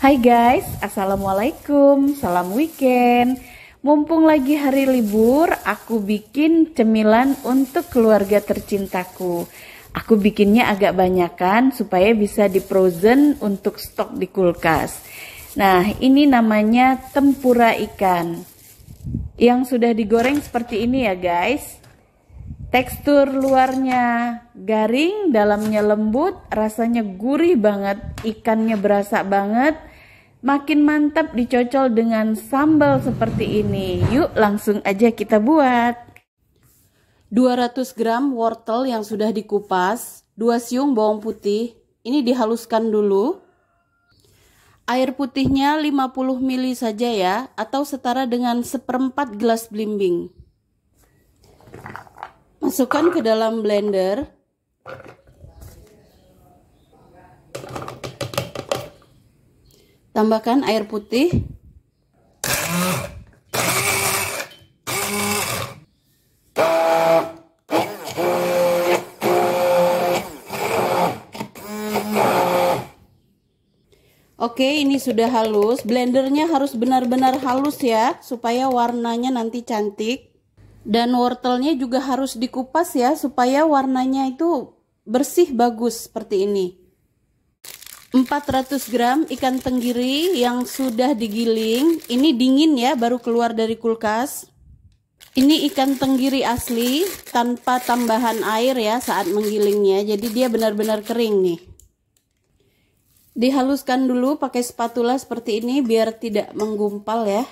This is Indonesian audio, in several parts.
Hai guys, Assalamualaikum, salam weekend Mumpung lagi hari libur, aku bikin cemilan untuk keluarga tercintaku Aku bikinnya agak banyakan supaya bisa di frozen untuk stok di kulkas Nah ini namanya tempura ikan Yang sudah digoreng seperti ini ya guys Tekstur luarnya garing, dalamnya lembut, rasanya gurih banget, ikannya berasa banget, Makin mantap dicocol dengan sambal seperti ini. Yuk langsung aja kita buat. 200 gram wortel yang sudah dikupas, 2 siung bawang putih, ini dihaluskan dulu. Air putihnya 50 ml saja ya, atau setara dengan seperempat gelas blimbing. Masukkan ke dalam blender. tambahkan air putih Oke ini sudah halus Blendernya harus benar-benar halus ya Supaya warnanya nanti cantik Dan wortelnya juga harus dikupas ya Supaya warnanya itu bersih bagus seperti ini 400 gram ikan tenggiri yang sudah digiling ini dingin ya baru keluar dari kulkas ini ikan tenggiri asli tanpa tambahan air ya saat menggilingnya jadi dia benar-benar kering nih dihaluskan dulu pakai spatula seperti ini biar tidak menggumpal ya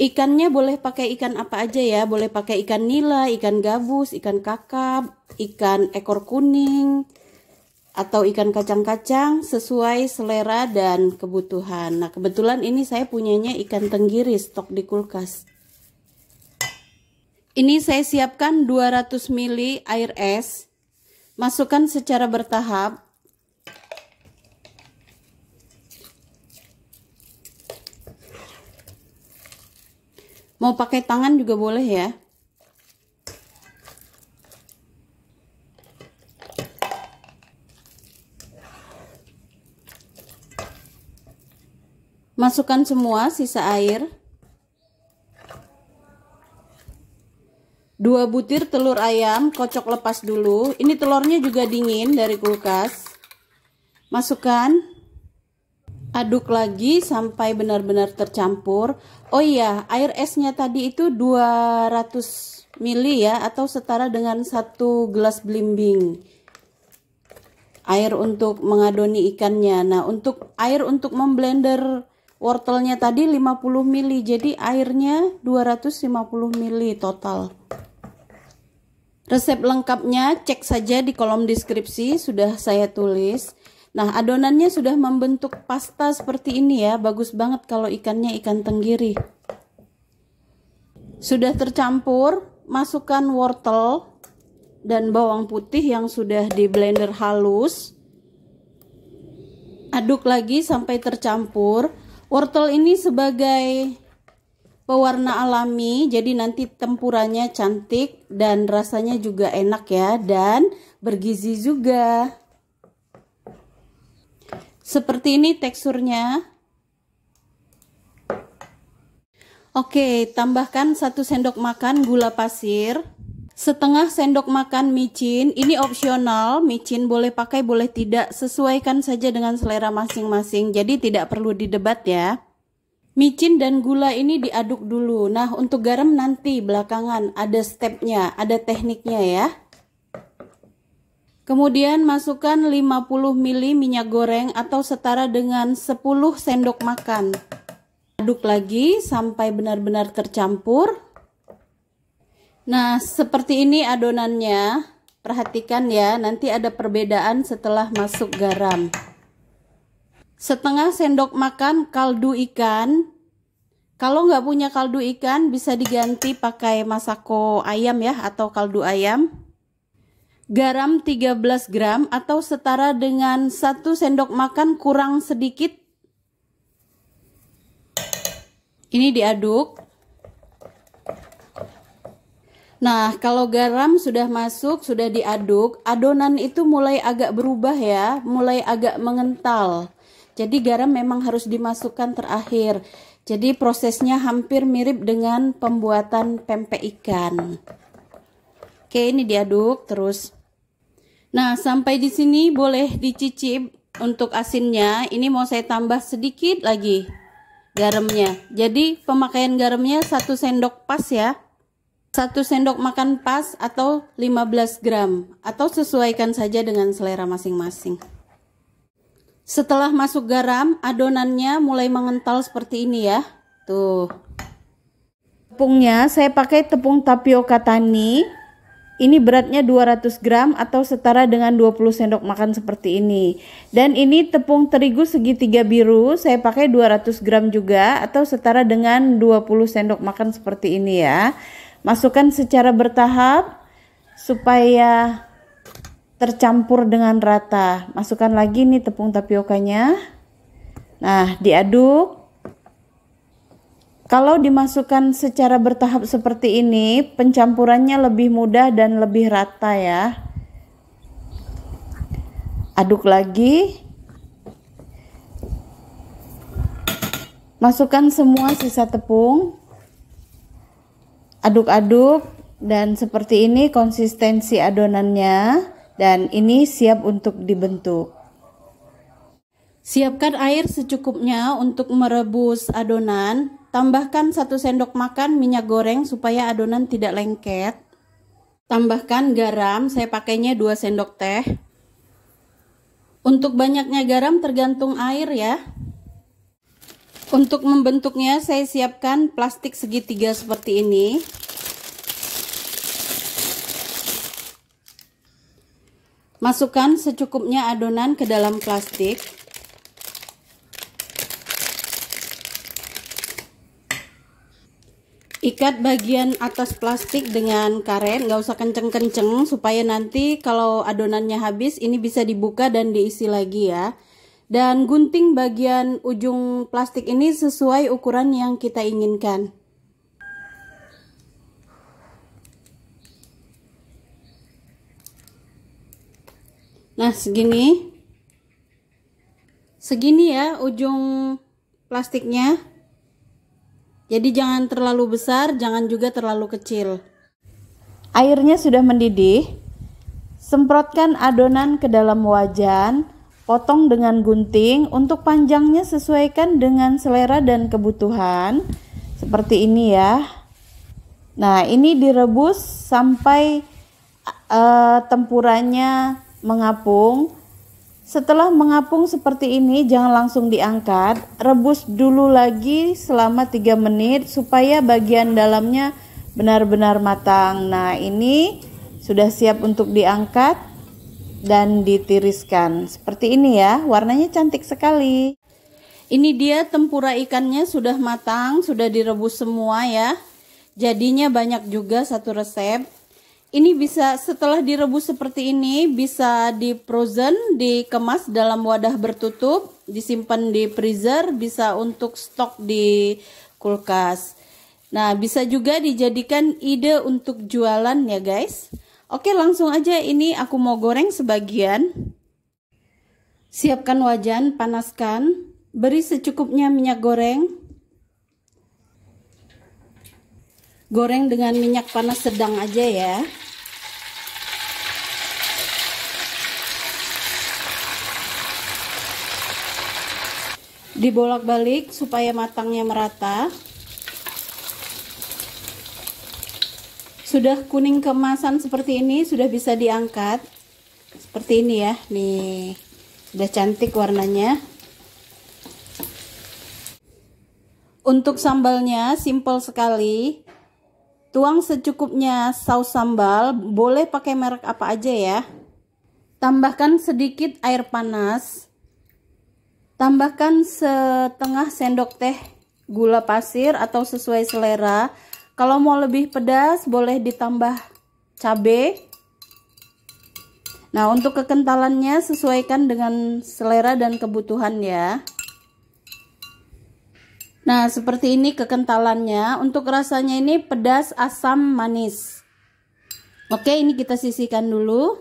ikannya boleh pakai ikan apa aja ya boleh pakai ikan nila, ikan gabus, ikan kakap, ikan ekor kuning atau ikan kacang-kacang sesuai selera dan kebutuhan. Nah, kebetulan ini saya punyanya ikan tenggiri stok di kulkas. Ini saya siapkan 200 ml air es. Masukkan secara bertahap. Mau pakai tangan juga boleh ya. Masukkan semua sisa air. 2 butir telur ayam kocok lepas dulu. Ini telurnya juga dingin dari kulkas. Masukkan. Aduk lagi sampai benar-benar tercampur. Oh iya, air esnya tadi itu 200 ml ya atau setara dengan satu gelas belimbing. Air untuk mengadoni ikannya. Nah, untuk air untuk memblender wortelnya tadi 50 ml jadi airnya 250 ml total resep lengkapnya cek saja di kolom deskripsi sudah saya tulis nah adonannya sudah membentuk pasta seperti ini ya bagus banget kalau ikannya ikan tenggiri sudah tercampur masukkan wortel dan bawang putih yang sudah di blender halus aduk lagi sampai tercampur Wortel ini sebagai pewarna alami, jadi nanti tempurannya cantik dan rasanya juga enak ya dan bergizi juga. Seperti ini teksturnya. Oke, tambahkan 1 sendok makan gula pasir setengah sendok makan micin ini opsional micin boleh pakai boleh tidak sesuaikan saja dengan selera masing-masing jadi tidak perlu didebat ya micin dan gula ini diaduk dulu nah untuk garam nanti belakangan ada stepnya ada tekniknya ya Kemudian masukkan 50 ml minyak goreng atau setara dengan 10 sendok makan. Aduk lagi sampai benar-benar tercampur. Nah, seperti ini adonannya. Perhatikan ya, nanti ada perbedaan setelah masuk garam. Setengah sendok makan kaldu ikan. Kalau nggak punya kaldu ikan, bisa diganti pakai masako ayam ya, atau kaldu ayam. Garam 13 gram atau setara dengan 1 sendok makan kurang sedikit. Ini diaduk. Nah, kalau garam sudah masuk, sudah diaduk, adonan itu mulai agak berubah ya, mulai agak mengental. Jadi garam memang harus dimasukkan terakhir. Jadi prosesnya hampir mirip dengan pembuatan pempek ikan. Oke, ini diaduk terus. Nah, sampai di sini boleh dicicip untuk asinnya. Ini mau saya tambah sedikit lagi garamnya. Jadi pemakaian garamnya satu sendok pas ya. 1 sendok makan pas atau 15 gram atau sesuaikan saja dengan selera masing-masing. Setelah masuk garam, adonannya mulai mengental seperti ini ya. Tuh. Tepungnya saya pakai tepung tapioka tani. Ini beratnya 200 gram atau setara dengan 20 sendok makan seperti ini. Dan ini tepung terigu segitiga biru, saya pakai 200 gram juga atau setara dengan 20 sendok makan seperti ini ya. Masukkan secara bertahap supaya tercampur dengan rata. Masukkan lagi nih tepung tapiokanya. Nah, diaduk. Kalau dimasukkan secara bertahap seperti ini, pencampurannya lebih mudah dan lebih rata ya. Aduk lagi. Masukkan semua sisa tepung aduk-aduk dan seperti ini konsistensi adonannya dan ini siap untuk dibentuk. Siapkan air secukupnya untuk merebus adonan. Tambahkan 1 sendok makan minyak goreng supaya adonan tidak lengket. Tambahkan garam, saya pakainya 2 sendok teh. Untuk banyaknya garam tergantung air ya. Untuk membentuknya saya siapkan plastik segitiga seperti ini. Masukkan secukupnya adonan ke dalam plastik. Ikat bagian atas plastik dengan karet, nggak usah kenceng-kenceng supaya nanti kalau adonannya habis ini bisa dibuka dan diisi lagi ya dan gunting bagian ujung plastik ini sesuai ukuran yang kita inginkan. Nah, segini. Segini ya ujung plastiknya. Jadi jangan terlalu besar, jangan juga terlalu kecil. Airnya sudah mendidih. Semprotkan adonan ke dalam wajan Potong dengan gunting. Untuk panjangnya sesuaikan dengan selera dan kebutuhan. Seperti ini ya. Nah, ini direbus sampai uh, tempurannya mengapung. Setelah mengapung seperti ini, jangan langsung diangkat. Rebus dulu lagi selama 3 menit supaya bagian dalamnya benar-benar matang. Nah, ini sudah siap untuk diangkat dan ditiriskan. Seperti ini ya, warnanya cantik sekali. Ini dia tempura ikannya sudah matang, sudah direbus semua ya. Jadinya banyak juga satu resep. Ini bisa setelah direbus seperti ini bisa di frozen, dikemas dalam wadah bertutup, disimpan di freezer, bisa untuk stok di kulkas. Nah, bisa juga dijadikan ide untuk jualan ya guys. Oke, langsung aja ini aku mau goreng sebagian. Siapkan wajan, panaskan, beri secukupnya minyak goreng. Goreng dengan minyak panas sedang aja ya. dibolak-balik supaya matangnya merata sudah kuning kemasan seperti ini sudah bisa diangkat seperti ini ya nih sudah cantik warnanya untuk sambalnya simple sekali tuang secukupnya saus sambal boleh pakai merek apa aja ya tambahkan sedikit air panas tambahkan setengah sendok teh gula pasir atau sesuai selera kalau mau lebih pedas boleh ditambah cabe. Nah, untuk kekentalannya sesuaikan dengan selera dan kebutuhan ya. Nah, seperti ini kekentalannya. Untuk rasanya ini pedas, asam, manis. Oke, ini kita sisihkan dulu.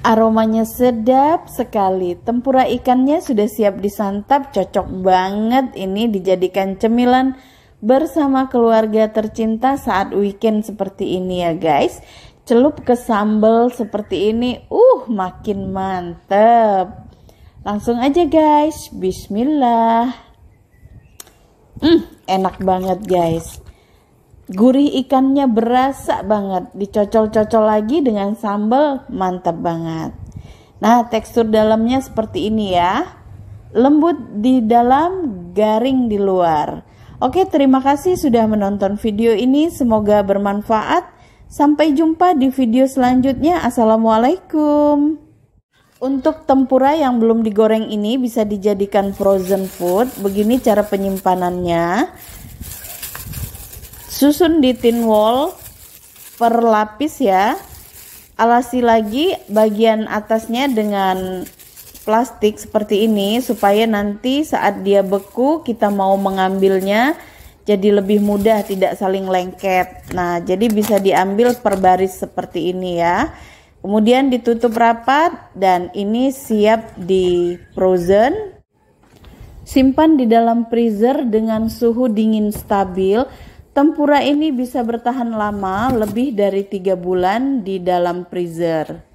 Aromanya sedap sekali. Tempura ikannya sudah siap disantap, cocok banget ini dijadikan cemilan bersama keluarga tercinta saat weekend seperti ini ya guys. Celup ke sambal seperti ini, uh makin mantep. Langsung aja guys, bismillah. Mm, enak banget guys. Gurih ikannya berasa banget, dicocol-cocol lagi dengan sambal, mantap banget. Nah, tekstur dalamnya seperti ini ya. Lembut di dalam, garing di luar Oke, terima kasih sudah menonton video ini. Semoga bermanfaat. Sampai jumpa di video selanjutnya. Assalamualaikum. Untuk tempura yang belum digoreng ini bisa dijadikan frozen food. Begini cara penyimpanannya. Susun di tin wall per lapis ya. Alasi lagi bagian atasnya dengan plastik seperti ini supaya nanti saat dia beku kita mau mengambilnya jadi lebih mudah tidak saling lengket. Nah, jadi bisa diambil per baris seperti ini ya. Kemudian ditutup rapat dan ini siap di frozen. Simpan di dalam freezer dengan suhu dingin stabil. Tempura ini bisa bertahan lama, lebih dari 3 bulan di dalam freezer.